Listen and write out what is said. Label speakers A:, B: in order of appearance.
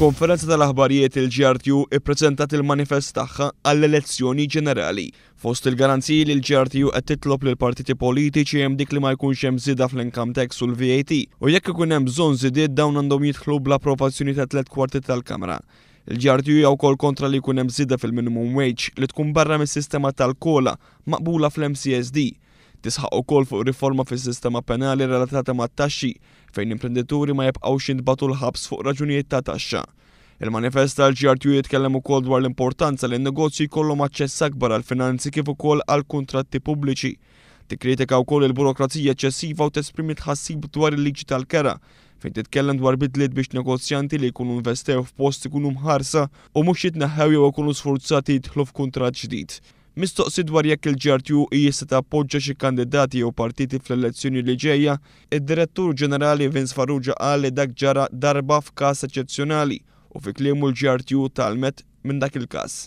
A: Konferenza tal-aħbarijiet il-GRTU ippreżentat il-manifest tagħha għall-elezzjoni ġenerali. Fost il-garanziji li l-GRTU qed titlob lil partiti politiċi hemm dik li ma jkunx hemm żieda fl-income tax u l-VAT u jekk ikun hemm bżonn żidiet dawn għandhom jidħlu bl-approvazzjoni ta' tliet kwarti tal-Kamra. il ġartju jew kol kontra li jkun hemm żieda fil-minimum wage li tkun barra mis-sistema tal-kola maqbula fl-MCSD Tisħaq ukoll fuq riforma fis-sistema penali relatata ma' taxxi fejn imprenditori ma jibqgħux jintbatu l-ħabs fuq raġunijiet ta' taxxa. Il-manifest tal-GRTU jitkellem ukoll dwar l-importanza li n-negozji jkollhom aċċess akbar għal finanzi kif ukoll għal kuntratti pubbliċi. Tikkritika wkoll il-burokrazija eċċessiva u tesprimi tħassib dwar il-liġi tal-kera fejn titkellem dwar bidliet biex negozjanti li jkunu investew f'post ikunu mħarsa u mhux jitneħħew jew ikunu sforzati jidħlu f'kuntratt ġdid. Mistoqsi dwar jekk il-ġartju jista' tappoġġa xi kandidati u partiti fl-elezzjoni li ġejja, id-Direttur Ġenerali Vince Farrugia qal li dak ġara darba f'każ eċċezzjonali u fi kliemu l-ġartju talmet minn dak il-każ.